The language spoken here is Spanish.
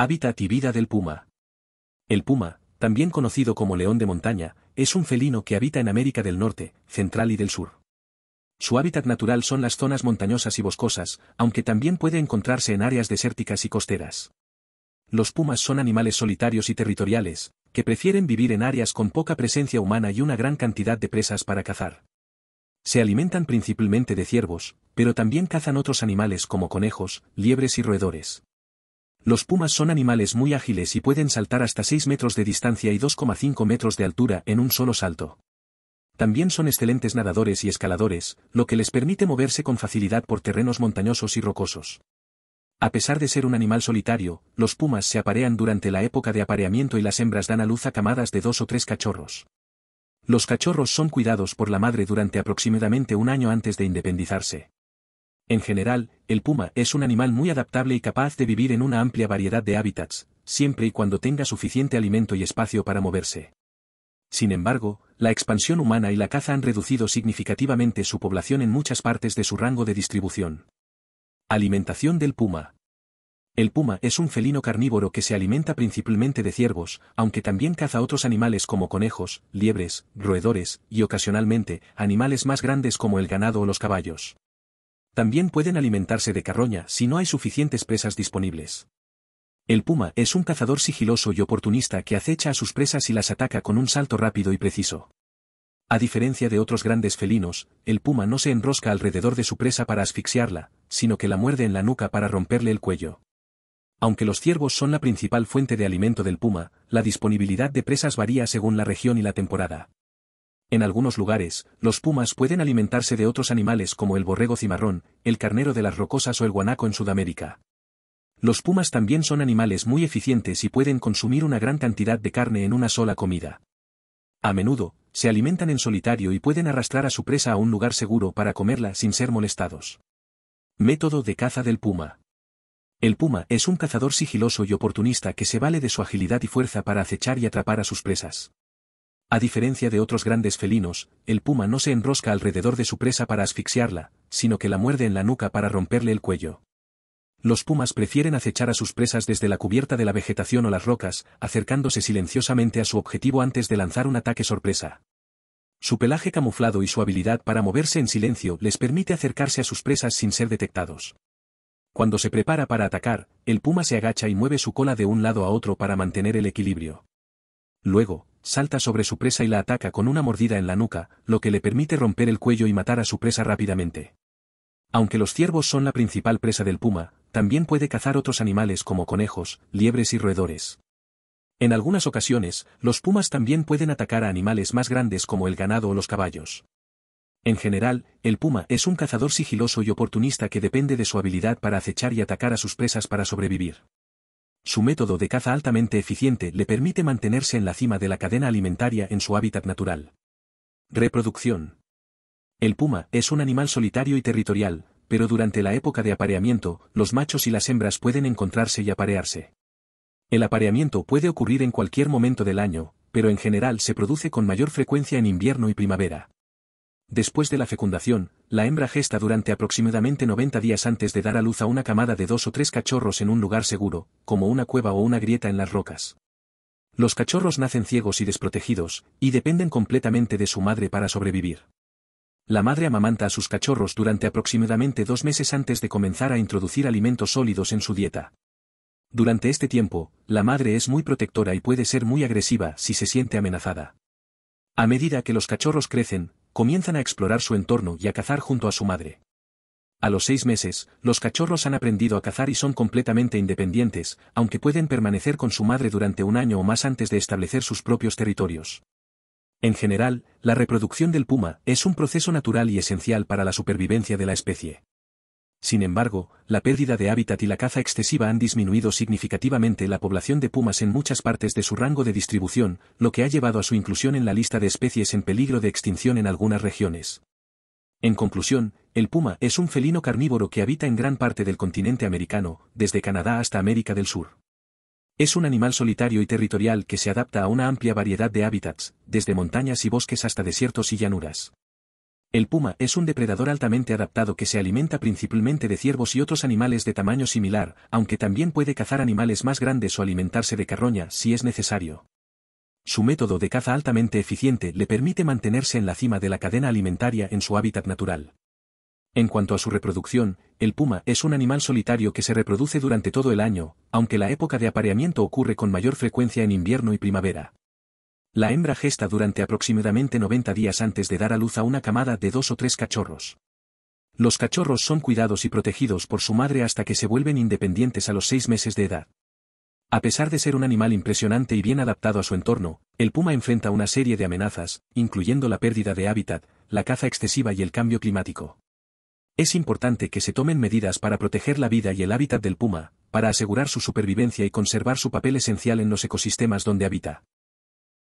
Hábitat y vida del puma. El puma, también conocido como león de montaña, es un felino que habita en América del Norte, Central y del Sur. Su hábitat natural son las zonas montañosas y boscosas, aunque también puede encontrarse en áreas desérticas y costeras. Los pumas son animales solitarios y territoriales, que prefieren vivir en áreas con poca presencia humana y una gran cantidad de presas para cazar. Se alimentan principalmente de ciervos, pero también cazan otros animales como conejos, liebres y roedores. Los pumas son animales muy ágiles y pueden saltar hasta 6 metros de distancia y 2,5 metros de altura en un solo salto. También son excelentes nadadores y escaladores, lo que les permite moverse con facilidad por terrenos montañosos y rocosos. A pesar de ser un animal solitario, los pumas se aparean durante la época de apareamiento y las hembras dan a luz a camadas de dos o tres cachorros. Los cachorros son cuidados por la madre durante aproximadamente un año antes de independizarse. En general, el puma es un animal muy adaptable y capaz de vivir en una amplia variedad de hábitats, siempre y cuando tenga suficiente alimento y espacio para moverse. Sin embargo, la expansión humana y la caza han reducido significativamente su población en muchas partes de su rango de distribución. Alimentación del puma. El puma es un felino carnívoro que se alimenta principalmente de ciervos, aunque también caza otros animales como conejos, liebres, roedores, y ocasionalmente, animales más grandes como el ganado o los caballos. También pueden alimentarse de carroña si no hay suficientes presas disponibles. El puma es un cazador sigiloso y oportunista que acecha a sus presas y las ataca con un salto rápido y preciso. A diferencia de otros grandes felinos, el puma no se enrosca alrededor de su presa para asfixiarla, sino que la muerde en la nuca para romperle el cuello. Aunque los ciervos son la principal fuente de alimento del puma, la disponibilidad de presas varía según la región y la temporada. En algunos lugares, los pumas pueden alimentarse de otros animales como el borrego cimarrón, el carnero de las rocosas o el guanaco en Sudamérica. Los pumas también son animales muy eficientes y pueden consumir una gran cantidad de carne en una sola comida. A menudo, se alimentan en solitario y pueden arrastrar a su presa a un lugar seguro para comerla sin ser molestados. Método de caza del puma. El puma es un cazador sigiloso y oportunista que se vale de su agilidad y fuerza para acechar y atrapar a sus presas. A diferencia de otros grandes felinos, el puma no se enrosca alrededor de su presa para asfixiarla, sino que la muerde en la nuca para romperle el cuello. Los pumas prefieren acechar a sus presas desde la cubierta de la vegetación o las rocas, acercándose silenciosamente a su objetivo antes de lanzar un ataque sorpresa. Su pelaje camuflado y su habilidad para moverse en silencio les permite acercarse a sus presas sin ser detectados. Cuando se prepara para atacar, el puma se agacha y mueve su cola de un lado a otro para mantener el equilibrio. Luego, salta sobre su presa y la ataca con una mordida en la nuca, lo que le permite romper el cuello y matar a su presa rápidamente. Aunque los ciervos son la principal presa del puma, también puede cazar otros animales como conejos, liebres y roedores. En algunas ocasiones, los pumas también pueden atacar a animales más grandes como el ganado o los caballos. En general, el puma es un cazador sigiloso y oportunista que depende de su habilidad para acechar y atacar a sus presas para sobrevivir. Su método de caza altamente eficiente le permite mantenerse en la cima de la cadena alimentaria en su hábitat natural. Reproducción. El puma es un animal solitario y territorial, pero durante la época de apareamiento, los machos y las hembras pueden encontrarse y aparearse. El apareamiento puede ocurrir en cualquier momento del año, pero en general se produce con mayor frecuencia en invierno y primavera. Después de la fecundación, la hembra gesta durante aproximadamente 90 días antes de dar a luz a una camada de dos o tres cachorros en un lugar seguro, como una cueva o una grieta en las rocas. Los cachorros nacen ciegos y desprotegidos, y dependen completamente de su madre para sobrevivir. La madre amamanta a sus cachorros durante aproximadamente dos meses antes de comenzar a introducir alimentos sólidos en su dieta. Durante este tiempo, la madre es muy protectora y puede ser muy agresiva si se siente amenazada. A medida que los cachorros crecen, comienzan a explorar su entorno y a cazar junto a su madre. A los seis meses, los cachorros han aprendido a cazar y son completamente independientes, aunque pueden permanecer con su madre durante un año o más antes de establecer sus propios territorios. En general, la reproducción del puma es un proceso natural y esencial para la supervivencia de la especie. Sin embargo, la pérdida de hábitat y la caza excesiva han disminuido significativamente la población de pumas en muchas partes de su rango de distribución, lo que ha llevado a su inclusión en la lista de especies en peligro de extinción en algunas regiones. En conclusión, el puma es un felino carnívoro que habita en gran parte del continente americano, desde Canadá hasta América del Sur. Es un animal solitario y territorial que se adapta a una amplia variedad de hábitats, desde montañas y bosques hasta desiertos y llanuras. El puma es un depredador altamente adaptado que se alimenta principalmente de ciervos y otros animales de tamaño similar, aunque también puede cazar animales más grandes o alimentarse de carroña si es necesario. Su método de caza altamente eficiente le permite mantenerse en la cima de la cadena alimentaria en su hábitat natural. En cuanto a su reproducción, el puma es un animal solitario que se reproduce durante todo el año, aunque la época de apareamiento ocurre con mayor frecuencia en invierno y primavera. La hembra gesta durante aproximadamente 90 días antes de dar a luz a una camada de dos o tres cachorros. Los cachorros son cuidados y protegidos por su madre hasta que se vuelven independientes a los seis meses de edad. A pesar de ser un animal impresionante y bien adaptado a su entorno, el puma enfrenta una serie de amenazas, incluyendo la pérdida de hábitat, la caza excesiva y el cambio climático. Es importante que se tomen medidas para proteger la vida y el hábitat del puma, para asegurar su supervivencia y conservar su papel esencial en los ecosistemas donde habita.